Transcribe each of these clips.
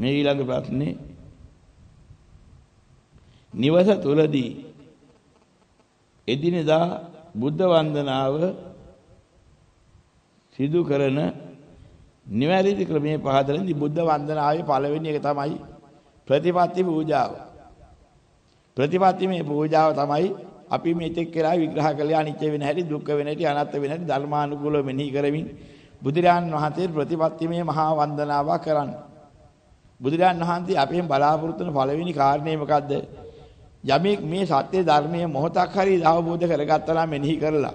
මේ ඊළඟ ප්‍රශ්නේ නිවස තුලදී එදිනෙදා බුද්ධ වන්දනාව සිදු කරන නිවැරදි ක්‍රමයේ පහදලදී බුද්ධ වන්දනාවේ පළවෙනි එක තමයි ප්‍රතිපත්ති පූජාව. ප්‍රතිපත්ති මේ පූජාව තමයි අපි මෙතෙක් කියලා විග්‍රහ කළේ අනිත්‍ය වෙන හැටි දුක්ඛ වෙන හැටි අනාත්ම වෙන හැටි ධර්මානුකූලව මෙනෙහි කරමින් බුදුරජාන් වහන්සේ ප්‍රතිපත්තිමේ මහා වන්දනාව කරන්නේ. බුදුරජාන් වහන්සේ අපෙන් බලාපොරොත්තු වෙන පළවෙනි කාරණේ මොකද්ද? යමෙක් මේ සත්‍ය ධර්මයේ මොහොතක් හරි අවබෝධ කරගත්තා නම් මෙනෙහි කරලා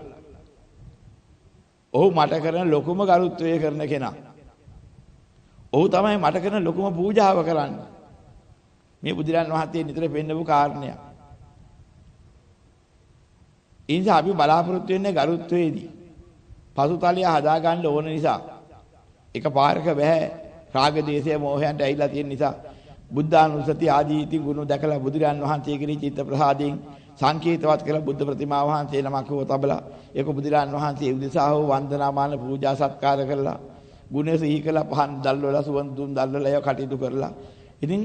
ඔහු මට කරන ලොකුම ගරුත්වය කරන කෙනා. ඔහු තමයි මට කරන ලොකුම පූජාව කරන්නේ. මේ බුදුරන් වහන්සේ නිතර පෙන්නපු කාරණයක්. ඒ නිසා අපි බලාපොරොත්තු වෙන්නේ ගරුත්වයේදී. පසුතලය හදාගන්න ඕන නිසා. එක පාරක බෑ. රාග දේශය මෝහයන්ට ඇවිල්ලා තියෙන නිසා බුද්ධානුස්සති ආදී ඉතින් ගුණ දැකලා බුදුරන් වහන්සේ කෙරෙහි චිත්ත ප්‍රසාදයෙන් සංකේතවත් කරලා බුද්ධ ප්‍රතිමා වහන්සේ නමක් හෝ තබලා ඒක බුදුරන් වහන්සේ උදෙසා හෝ වන්දනාමාන පූජා සත්කාර කරලා ගුණ සිහි කළා පහන් දැල්වලා සුවන් දුම් දැල්වලා ඒවා කටයුතු කරලා ඉතින්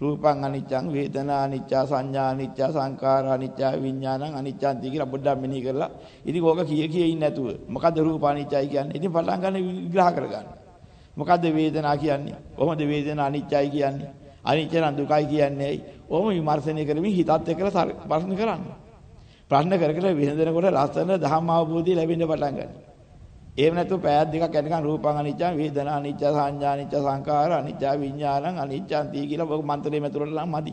රූපං අනිච්චං වේදනා අනිච්චා සංඥා අනිච්චා සංඛාරා අනිච්චා විඥානං අනිච්චාන් දී කියලා පොඩ්ඩක් මෙනෙහි කරලා ඉතින් ඕක කිය කිය ඉන්නේ නැතුව මොකද රූප අනිච්චයි කියන්නේ ඉතින් පටන් ගන්න විග්‍රහ කරගන්න මොකද්ද වේදනා කියන්නේ? කොහොමද වේදනා අනිත්‍යයි කියන්නේ? අනිත්‍ය නම් දුකයි කියන්නේ ඇයි? ඔහොම විමර්ශනය කරමින් හිතත් එක්කලා ප්‍රශ්න කරන්න. ප්‍රශ්න කර කර විඳනකොට ලස්සන ධම්ම අවබෝධය ලැබෙන්න පටන් ගන්නවා. එහෙම නැතුව පෑය දෙකක් යනකම් රූපං අනිත්‍යං වේදනා අනිත්‍ය සංඥා අනිත්‍ය සංකාර අනිත්‍ය විඥානං අනිත්‍යන්ති කියලා ඔබ මන්ත්‍රයේ මැතුරට නම් මදි.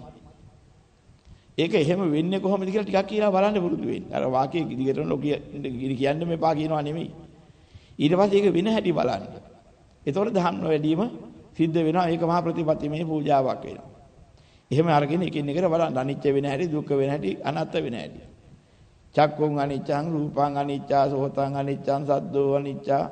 ඒක එහෙම වෙන්නේ කොහොමද කියලා ටිකක් කියලා බලන්න පුරුදු වෙන්න. අර වාක්‍ය දිගටම ලෝකිය කියන්න මෙපා කියනවා නෙමෙයි. ඊට පස්සේ ඒක වෙන හැටි බලන්න. එතකොට දහම් වැඩිම සිද්ධ වෙනවා. ඒක මහා ප්‍රතිපත්තිමේ පූජාවක් වෙනවා. එහෙම අරගෙන එකින් එකට බලන්න අනිත්‍ය වෙන හැටි, දුක්ඛ වෙන හැටි, අනාත්ම වෙන හැටි. චක්කුං අනිච්චං, රූපං අනිච්චා, සෝතං අනිච්චං, සද්දෝ අනිච්චා,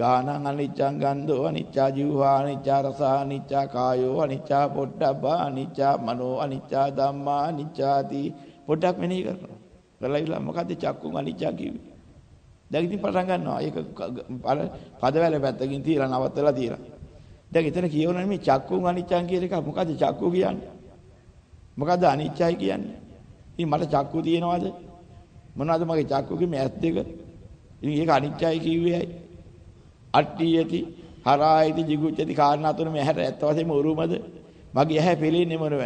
ගානං අනිච්චං ගන්ධෝ අනිච්චා ජීවහා අනිච්චා රසා අනිච්චා කායෝ අනිච්චා පොට්ටබ්බා අනිච්චා මනෝ අනිච්චා ධම්මා අනිච්චාති පොඩ්ඩක් මෙනෙහි කරනවා කරලා ඉවරලා මොකද්ද චක්කුන් අනිච්චා කිව්වේ දැන් ඉතින් පටන් ගන්නවා. ඒක අර පදවැල පැත්තකින් තියලා නවත්තලා තියලා. දැන් එතන කියවනනේ මේ චක්කුන් අනිච්චන් කියන එක මොකද චක්කු කියන්නේ? මොකද අනිච්චයි කියන්නේ? ඉතින් මට චක්කු තියෙනවද? මොනවද මගේ චක්කුගේ මේ ඇස් දෙක? ඉතින් ඒක අනිච්චයි කිව්වේයි. අට්ඨියති හරායිති jigucchati කාරණා තුන මේ ඇහැට ඇත්ත වශයෙන්ම උරුමද? මගේ ඇහැ පෙලෙන්නේ මොනවද?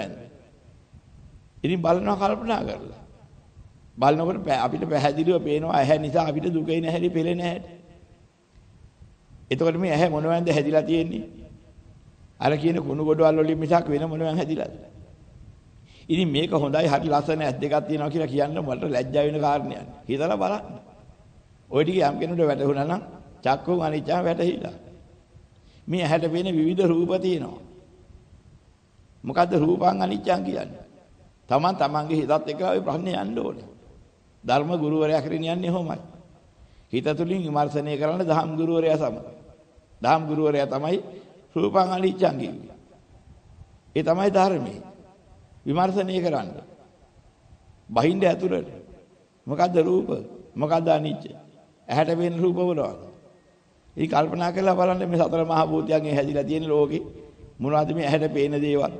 ඉතින් බලනවා කල්පනා කරලා. බලනකොට අපිට පැහැදිලිව පේනවා ඇහැ නිසා අපිට දුක එන හැටි පෙළෙන හැටි. එතකොට මේ ඇහැ මොනවෙන්ද හැදිලා තියෙන්නේ? අර කියන කුණු ගොඩවල් වලින් මිසක් වෙන මොනවෙන් හැදිලාද? ඉතින් මේක හොඳයි හරි ලස්සන ඇස් දෙකක් තියෙනවා කියලා කියන්න මට ලැජ්ජා වෙන කාරණයක්. හිතලා බලන්න. ওই ටික යම් කෙනෙකුට වැටහුණා නම් චක්කුම් අනිච්චා වැටහිලා. මේ ඇහැට පෙනෙන විවිධ රූප තියෙනවා. මොකද්ද රූපං අනිච්චං කියන්නේ? තමන් තමන්ගේ හිතත් එක්ක ඔය ප්‍රශ්නේ යන්න ඕනේ. ධර්ම ගුරුවරයා කරගෙන යන්නේ කොහොමයි? හිත තුලින් විමර්ශනය කරන්න ධම් ගුරුවරයා සමග. ධම් ගුරුවරයා තමයි රූපං අනිච්ඡං ඒ තමයි ධර්මයේ. විමර්ශනය කරන්න. බහින්ද ඇතුළට. මොකද්ද රූප? මොකද්ද අනිච්ච? ඇහැට වෙන රූප බලවද? ඉතින් කල්පනා කරලා බලන්න මේ සතර මහා භූතයන්ගෙන් හැදිලා තියෙන ලෝකේ මොනවද මේ ඇහැට පේන දේවල්?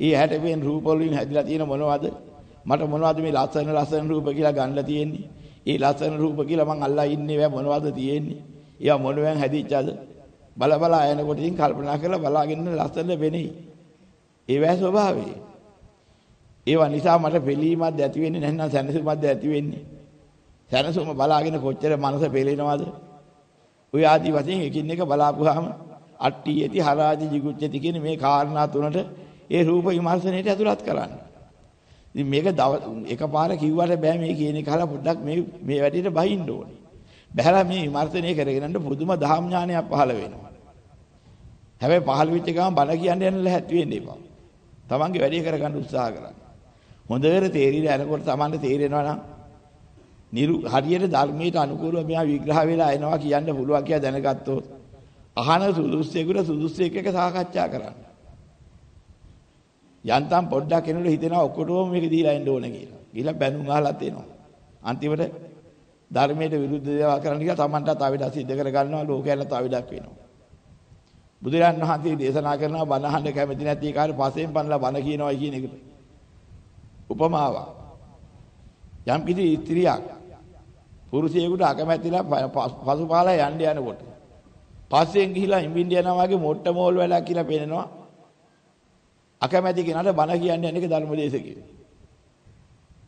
ඊ ඇහැට පේන රූප වලින් හැදිලා තියෙන මොනවද? මට මොනවද මේ ලස්සන ලස්සන රූප කියලා ගන්න තියෙන්නේ? ඒ ලස්සන රූප කියලා මං අල්ලා ඉන්නේ බෑ මොනවද තියෙන්නේ? ඒවා මොනවෙන් හැදිච්චද? බල බල ආයනකොට ඉතින් කල්පනා කරලා බලාගෙන ලස්සන වෙන්නේ. ඒවැ ස්වභාවය. ඒවා නිසා මට පිළීමක් ඇති වෙන්නේ නැත්නම් සැනසීමක් ඇති වෙන්නේ. සැනසීම බලාගෙන කොච්චර මනස පෙළෙනවද? ඔය ආදි වශයෙන් එකින් එක බලාපුවාම අට්ටි යති හරාදි jigucchati කියන මේ කාරණා තුනට ඒ රූප විමර්ශනයේට ඇතුළත් කරන්නේ. ඉතින් මේක එකපාර කිව්වට බෑ මේ කියන එක අහලා පොඩ්ඩක් මේ මේ වැඩේට බහින්න ඕනේ. බහැලා මේ විමර්ශනය කරගෙන යන පුදුම දහම් ඥානයක් පහළ වෙනවා. හැබැයි පහළ වෙච්ච ගමන් බණ කියන්න යන්න ලැහැත් වෙන්න එපා. තමන්ගේ වැඩේ කරගන්න උත්සාහ කරන්න. හොඳට තේරිලා යනකොට තමන්ට තේරෙනවා නම් නිරු හරියට ධර්මයට අනුකූලව මෙයා විග්‍රහ වෙලා එනවා කියන්න පුළුවන් කියලා දැනගත්තොත් අහන සුදුස්සෙකුට සුදුස්සෙක් එක්ක සාකච්ඡා කරන්න. යන්තම් පොඩ්ඩක් කෙනෙකුට හිතෙනවා ඔක්කොටම මේක දීලා එන්න ඕන කියලා. ගිහලා බැනුම් අහලා තේනවා. අන්තිමට ධර්මයට විරුද්ධ දේවල් කරන්න ගියා Tamanට තව ඉඩ සිද්ධ කර ගන්නවා ලෝකයට තව ඉඩක් වෙනවා. බුදුරන් වහන්සේ දේශනා කරනවා බණ අහන්න කැමති නැති කාට පසෙන් පන්ලා බණ කියනවා කියන එකට. උපමාවක්. යම් කිසි ස්ත්‍රියක් පුරුෂයෙකුට අකමැතිලා පසුපාලා යන්න යනකොට පස්සෙන් ගිහිලා ඉඹින්න යනවා වගේ මොට්ට මෝල් වෙලා කියලා පේනවා අකමැති කෙනාට බණ කියන්නේ අනේක ධර්මදේශකය.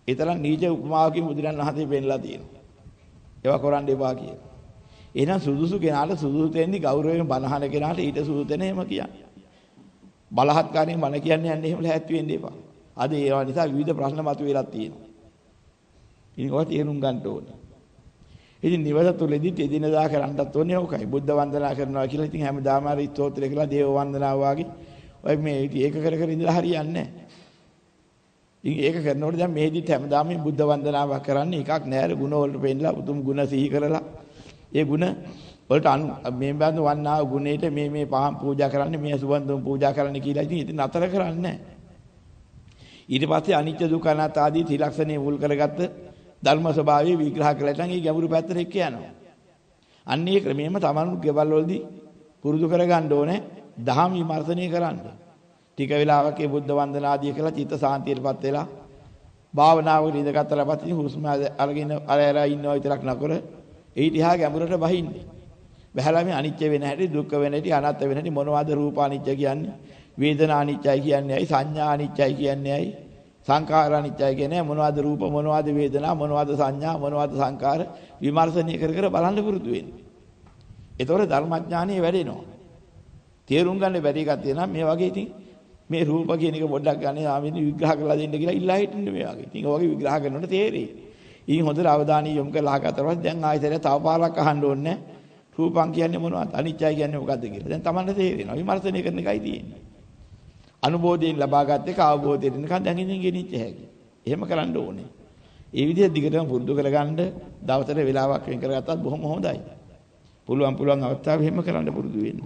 ඒ තරම් නීච උපමාවකින් බුදුරන් වහන්සේ පෙන්ලා තියෙනවා. ඒවා කරන්න එපා කියලා. එහෙනම් සුදුසු කෙනාට සුදුසු තැනදී ගෞරවයෙන් බණහන කෙනාට ඊට සුදුසු තැන එහෙම කියන්නේ. බලහත්කාරයෙන් බණ කියන්නේ යන්නේ එහෙම ලැහැත් වෙන්න එපා. අද ඒවා නිසා විවිධ ප්‍රශ්න මතුවලා තියෙනවා. ඉතින් ඔය තේරුම් ගන්න ඕනේ. ඉතින් නිවස තුලදී එදිනදා කරන්නත් ඕනේ ඕකයි. බුද්ධ වන්දනා කරනවා කියලා ඉතින් හැමදාම හරි ස්තෝත්‍රය කියලා දේව වන්දනාව වගේ ඔය මේ ඒක කර කර ඉඳලා හරියන්නේ නැහැ. ඉතින් ඒක කරනකොට දැන් මේදිත් හැමදාම මේ බුද්ධ වන්දනාවක් කරන්නේ එකක් නෑර ಗುಣ වලට පෙන්නලා උතුම් ಗುಣ සිහි කරලා ඒ ಗುಣ වලට අනු මේ බඳ වන්නා ගුණේට මේ මේ පහන් පූජා කරන්නේ මේ සුවන්දුම් පූජා කරන්නේ කියලා ඉතින් ඉතින් අතර කරන්නේ ඊට පස්සේ අනිත්‍ය දුක්ඛ අනාත්ම ආදී ත්‍රිලක්ෂණේ මුල් කරගත්ත ධර්ම ස්වභාවය විග්‍රහ කරලා නැත්නම් ඒ ගැඹුරු පැත්තට එක්ක යනවා. අන්න ඒ ක්‍රමයෙන්ම තමන් ගෙවල් වලදී පුරුදු කරගන්න ඕනේ. දහම් විමර්ශනය කරන්න. ටික වෙලාවක බුද්ධ වන්දනාදී කළා චිත්ත සාන්තියටපත් වෙලා භාවනාවක ඉඳගත්තලා පස්සේ හුස්ම අරගෙන අර අර ඉන්නවා විතරක් නකර ඊටිහා ගැඹුරට බහින්නේ. බහැලා මේ අනිත්‍ය වෙන හැටි දුක්ඛ වෙන හැටි අනාත්ම වෙන හැටි මොනවද රූප අනිත්‍ය කියන්නේ? වේදනා අනිත්‍යයි කියන්නේ ඇයි? සංඥා අනිත්‍යයි කියන්නේ ඇයි? සංඛාර අනිත්‍යයි කියන්නේ මොනවද රූප මොනවද වේදනා මොනවද සංඥා මොනවද සංඛාර විමර්ශනය කර කර බලන්න පුරුදු වෙන්න. එතකොට ධර්මඥානෙ වැඩෙනවා. තේරුම් ගන්න බැරි එකක් තියෙනවා මේ වගේ ඉතින් මේ රූප කියන එක පොඩ්ඩක් ගන්න ආමිනු විග්‍රහ කරලා දෙන්න කියලා ඉල්ලා හිටින්නේ මේ වගේ. ඉතින් ඔයගේ විග්‍රහ කරනකොට තේරෙයි. ඉතින් හොඳට අවධානය යොමු කරලා අහකට දැන් ආයතනය තව පාරක් අහන්න ඕනේ රූපං කියන්නේ මොනවද? අනිත්‍යයි කියන්නේ මොකද්ද කියලා. දැන් Tamanne තේරෙනවා. විමර්ශනය කරන එකයි තියෙන්නේ. අනුබෝධයෙන් ලබාගත් එක අවබෝධයෙන් නිකන් දැන් ඉඳන් ගෙනිච්ච හැකි. එහෙම කරන්න ඕනේ. ඒ විදිහට දිගටම පුරුදු කරගන්න දවසට වෙලාවක් වෙන් කරගත්තත් බොහොම හොඳයි. පුළුවන් පුළුවන් අවස්ථාවෙ එහෙම කරන්න පුරුදු වෙන්න.